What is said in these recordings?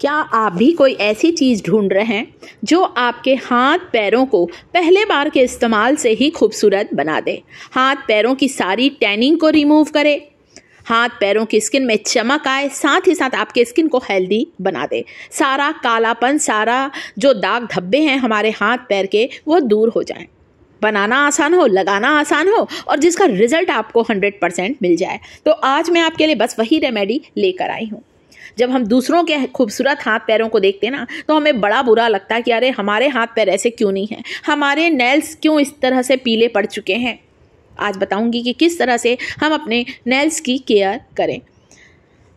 क्या आप भी कोई ऐसी चीज़ ढूंढ रहे हैं जो आपके हाथ पैरों को पहले बार के इस्तेमाल से ही खूबसूरत बना दे हाथ पैरों की सारी टैनिंग को रिमूव करे हाथ पैरों की स्किन में चमक आए साथ ही साथ आपके स्किन को हेल्दी बना दे सारा कालापन सारा जो दाग धब्बे हैं हमारे हाथ पैर के वो दूर हो जाएं बनाना आसान हो लगाना आसान हो और जिसका रिजल्ट आपको हंड्रेड परसेंट मिल जाए तो आज मैं आपके लिए बस वही रेमेडी लेकर आई हूँ जब हम दूसरों के खूबसूरत हाथ पैरों को देखते हैं ना तो हमें बड़ा बुरा लगता है कि अरे हमारे हाथ पैर ऐसे क्यों नहीं हैं हमारे नेल्स क्यों इस तरह से पीले पड़ चुके हैं आज बताऊंगी कि किस तरह से हम अपने नेल्स की केयर करें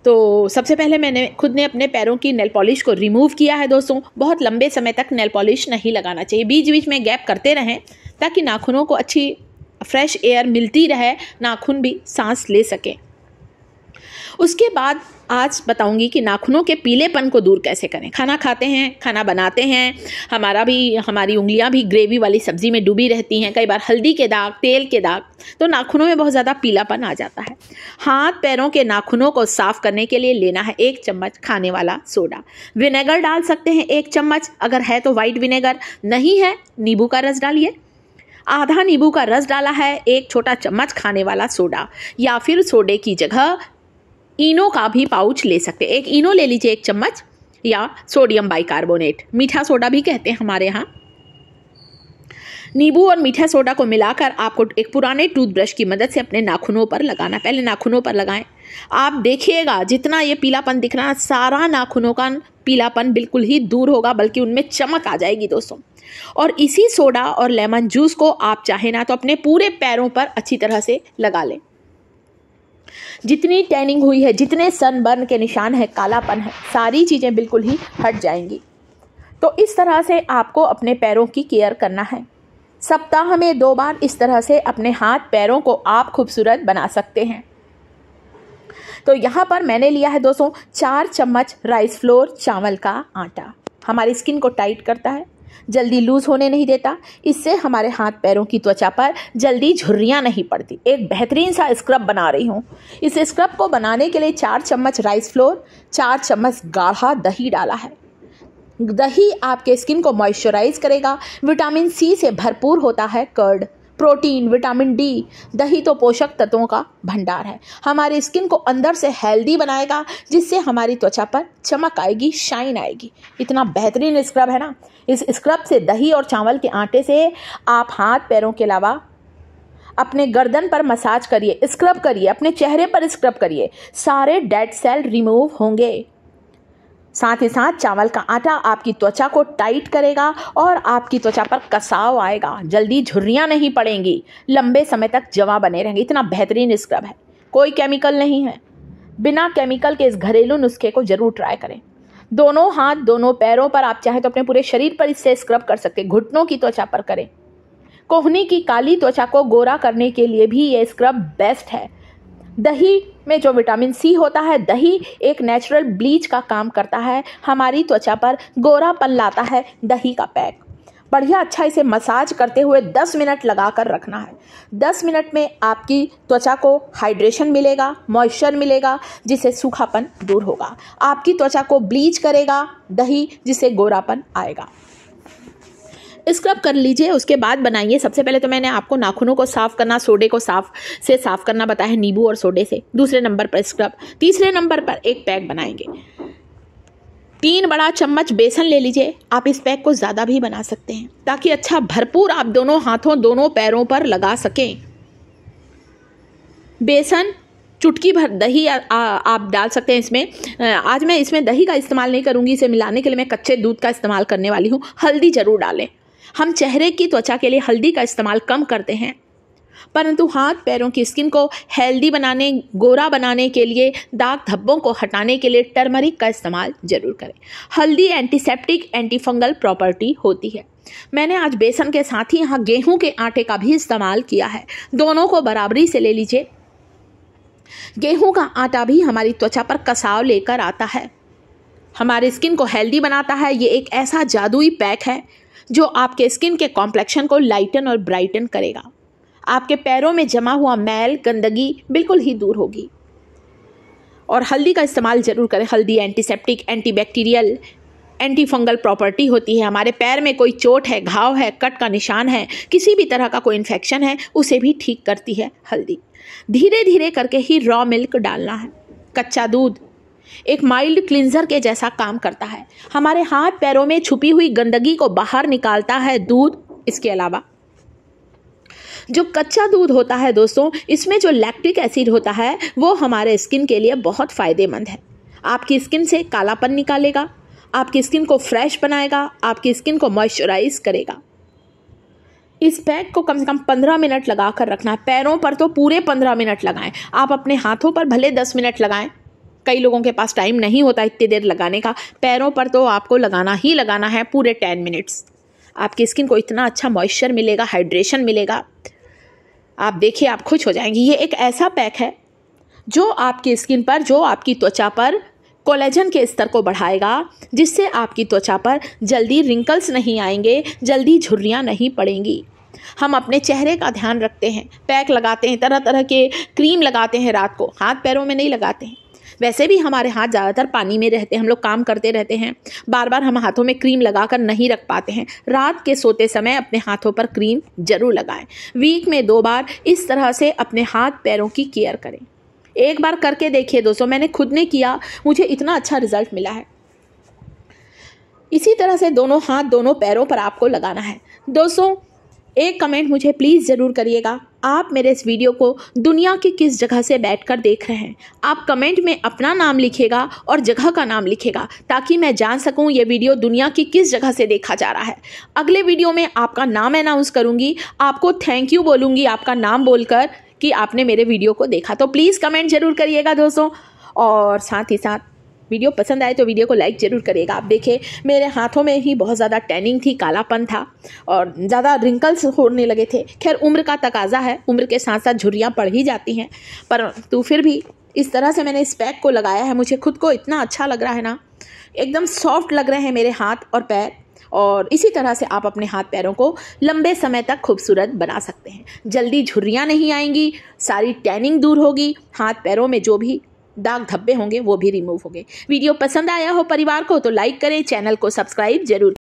तो सबसे पहले मैंने खुद ने अपने पैरों की नेल पॉलिश को रिमूव किया है दोस्तों बहुत लंबे समय तक नेल पॉलिश नहीं लगाना चाहिए बीच बीच में गैप करते रहें ताकि नाखूनों को अच्छी फ्रेश एयर मिलती रहे नाखून भी सांस ले सकें उसके बाद आज बताऊंगी कि नाखूनों के पीलेपन को दूर कैसे करें खाना खाते हैं खाना बनाते हैं हमारा भी हमारी उंगलियां भी ग्रेवी वाली सब्जी में डूबी रहती हैं कई बार हल्दी के दाग तेल के दाग तो नाखूनों में बहुत ज़्यादा पीलापन आ जाता है हाथ पैरों के नाखूनों को साफ करने के लिए लेना है एक चम्मच खाने वाला सोडा विनेगर डाल सकते हैं एक चम्मच अगर है तो वाइट विनेगर नहीं है नींबू का रस डालिए आधा नींबू का रस डाला है एक छोटा चम्मच खाने वाला सोडा या फिर सोडे की जगह इनो का भी पाउच ले सकते हैं एक इनो ले लीजिए एक चम्मच या सोडियम बाइकार्बोनेट मीठा सोडा भी कहते हैं हमारे यहाँ नींबू और मीठा सोडा को मिलाकर आपको एक पुराने टूथब्रश की मदद से अपने नाखूनों पर लगाना पहले नाखूनों पर लगाएं आप देखिएगा जितना ये पीलापन दिख रहा है सारा नाखूनों का पीलापन बिल्कुल ही दूर होगा बल्कि उनमें चमक आ जाएगी दोस्तों और इसी सोडा और लेमन जूस को आप चाहे ना तो अपने पूरे पैरों पर अच्छी तरह से लगा लें जितनी टैनिंग हुई है जितने सनबर्न के निशान है कालापन है सारी चीज़ें बिल्कुल ही हट जाएंगी तो इस तरह से आपको अपने पैरों की केयर करना है सप्ताह में दो बार इस तरह से अपने हाथ पैरों को आप खूबसूरत बना सकते हैं तो यहाँ पर मैंने लिया है दोस्तों चार चम्मच राइस फ्लोर चावल का आटा हमारी स्किन को टाइट करता है जल्दी लूज होने नहीं देता इससे हमारे हाथ पैरों की त्वचा पर जल्दी झुर्रियाँ नहीं पड़ती एक बेहतरीन सा स्क्रब बना रही हूँ इस स्क्रब को बनाने के लिए चार चम्मच राइस फ्लोर चार चम्मच गाढ़ा दही डाला है दही आपके स्किन को मॉइस्चराइज करेगा विटामिन सी से भरपूर होता है कर्ड प्रोटीन विटामिन डी दही तो पोषक तत्वों का भंडार है हमारे स्किन को अंदर से हेल्दी बनाएगा जिससे हमारी त्वचा पर चमक आएगी शाइन आएगी इतना बेहतरीन स्क्रब है ना इस स्क्रब से दही और चावल के आटे से आप हाथ पैरों के अलावा अपने गर्दन पर मसाज करिए स्क्रब करिए अपने चेहरे पर स्क्रब करिए सारे डेड सेल रिमूव होंगे साथ ही साथ चावल का आटा आपकी त्वचा को टाइट करेगा और आपकी त्वचा पर कसाव आएगा जल्दी झुर्रियाँ नहीं पड़ेंगी लंबे समय तक जवा बने रहेंगे इतना बेहतरीन स्क्रब है कोई केमिकल नहीं है बिना केमिकल के इस घरेलू नुस्खे को ज़रूर ट्राई करें दोनों हाथ दोनों पैरों पर आप चाहे तो अपने पूरे शरीर पर इससे स्क्रब कर सकते हैं घुटनों की त्वचा पर करें कोहनी की काली त्वचा को गोरा करने के लिए भी ये स्क्रब बेस्ट है दही में जो विटामिन सी होता है दही एक नेचुरल ब्लीच का काम करता है हमारी त्वचा पर गोरापन लाता है दही का पैक बढ़िया अच्छा इसे मसाज करते हुए 10 मिनट लगा कर रखना है 10 मिनट में आपकी त्वचा को हाइड्रेशन मिलेगा मॉइस्चर मिलेगा जिससे सूखापन दूर होगा आपकी त्वचा को ब्लीच करेगा दही जिससे गोरापन आएगा स्क्रब कर लीजिए उसके बाद बनाइए सबसे पहले तो मैंने आपको नाखूनों को साफ़ करना सोडे को साफ से साफ़ करना बताया नींबू और सोडे से दूसरे नंबर पर स्क्रब तीसरे नंबर पर एक पैक बनाएंगे तीन बड़ा चम्मच बेसन ले लीजिए आप इस पैक को ज़्यादा भी बना सकते हैं ताकि अच्छा भरपूर आप दोनों हाथों दोनों पैरों पर लगा सकें बेसन चुटकी भर दही आ, आ, आप डाल सकते हैं इसमें आज मैं इसमें दही का इस्तेमाल नहीं करूँगी इसे मिलाने के लिए मैं कच्चे दूध का इस्तेमाल करने वाली हूँ हल्दी ज़रूर डालें हम चेहरे की त्वचा के लिए हल्दी का इस्तेमाल कम करते हैं परंतु हाथ पैरों की स्किन को हेल्दी बनाने गोरा बनाने के लिए दाग धब्बों को हटाने के लिए टर्मरिक का इस्तेमाल जरूर करें हल्दी एंटीसेप्टिक एंटीफंगल प्रॉपर्टी होती है मैंने आज बेसन के साथ ही यहाँ गेहूं के आटे का भी इस्तेमाल किया है दोनों को बराबरी से ले लीजिए गेहूं का आटा भी हमारी त्वचा पर कसाव लेकर आता है हमारे स्किन को हेल्दी बनाता है ये एक ऐसा जादुई पैक है जो आपके स्किन के कॉम्प्लेक्शन को लाइटन और ब्राइटन करेगा आपके पैरों में जमा हुआ मैल गंदगी बिल्कुल ही दूर होगी और हल्दी का इस्तेमाल ज़रूर करें हल्दी एंटीसेप्टिक एंटीबैक्टीरियल एंटीफंगल प्रॉपर्टी होती है हमारे पैर में कोई चोट है घाव है कट का निशान है किसी भी तरह का कोई इन्फेक्शन है उसे भी ठीक करती है हल्दी धीरे धीरे करके ही रॉ मिल्क डालना है कच्चा दूध एक माइल्ड क्लिंजर के जैसा काम करता है हमारे हाथ पैरों में छुपी हुई गंदगी को बाहर निकालता है दूध इसके अलावा जो कच्चा दूध होता है दोस्तों इसमें जो लैक्टिक एसिड होता है वो हमारे स्किन के लिए बहुत फ़ायदेमंद है आपकी स्किन से कालापन निकालेगा आपकी स्किन को फ्रेश बनाएगा आपकी स्किन को मॉइस्चराइज करेगा इस पैक को कम से कम पंद्रह मिनट लगा कर रखना है पैरों पर तो पूरे पंद्रह मिनट लगाएं आप अपने हाथों पर भले दस मिनट लगाएं कई लोगों के पास टाइम नहीं होता इतनी देर लगाने का पैरों पर तो आपको लगाना ही लगाना है पूरे टेन मिनट्स आपकी स्किन को इतना अच्छा मॉइस्चर मिलेगा हाइड्रेशन मिलेगा आप देखिए आप खुश हो जाएंगे ये एक ऐसा पैक है जो आपकी स्किन पर जो आपकी त्वचा पर कोलेजन के स्तर को बढ़ाएगा जिससे आपकी त्वचा पर जल्दी रिंकल्स नहीं आएंगे जल्दी झुर्रियाँ नहीं पड़ेंगी हम अपने चेहरे का ध्यान रखते हैं पैक लगाते हैं तरह तरह के क्रीम लगाते हैं रात को हाथ पैरों में नहीं लगाते हैं वैसे भी हमारे हाथ ज़्यादातर पानी में रहते हैं हम लोग काम करते रहते हैं बार बार हम हाथों में क्रीम लगाकर नहीं रख पाते हैं रात के सोते समय अपने हाथों पर क्रीम जरूर लगाएं वीक में दो बार इस तरह से अपने हाथ पैरों की केयर करें एक बार करके देखिए दोस्तों मैंने खुद ने किया मुझे इतना अच्छा रिजल्ट मिला है इसी तरह से दोनों हाथ दोनों पैरों पर आपको लगाना है दोस्तों एक कमेंट मुझे प्लीज़ ज़रूर करिएगा आप मेरे इस वीडियो को दुनिया की किस जगह से बैठकर देख रहे हैं आप कमेंट में अपना नाम लिखेगा और जगह का नाम लिखेगा ताकि मैं जान सकूं ये वीडियो दुनिया की किस जगह से देखा जा रहा है अगले वीडियो में आपका नाम अनाउंस करूंगी आपको थैंक यू बोलूँगी आपका नाम बोलकर कि आपने मेरे वीडियो को देखा तो प्लीज़ कमेंट ज़रूर करिएगा दोस्तों और साथ ही साथ वीडियो पसंद आए तो वीडियो को लाइक ज़रूर करिएगा आप देखें मेरे हाथों में ही बहुत ज़्यादा टैनिंग थी कालापन था और ज़्यादा रिंकल्स होने लगे थे खैर उम्र का तकाजा है उम्र के साथ साथ झुर्रियाँ पड़ ही जाती हैं पर तो फिर भी इस तरह से मैंने इस पैक को लगाया है मुझे खुद को इतना अच्छा लग रहा है ना एकदम सॉफ्ट लग रहे हैं मेरे हाथ और पैर और इसी तरह से आप अपने हाथ पैरों को लंबे समय तक खूबसूरत बना सकते हैं जल्दी झुर्रियाँ नहीं आएंगी सारी टैनिंग दूर होगी हाथ पैरों में जो भी दाग धब्बे होंगे वो भी रिमूव होंगे वीडियो पसंद आया हो परिवार को तो लाइक करें चैनल को सब्सक्राइब जरूर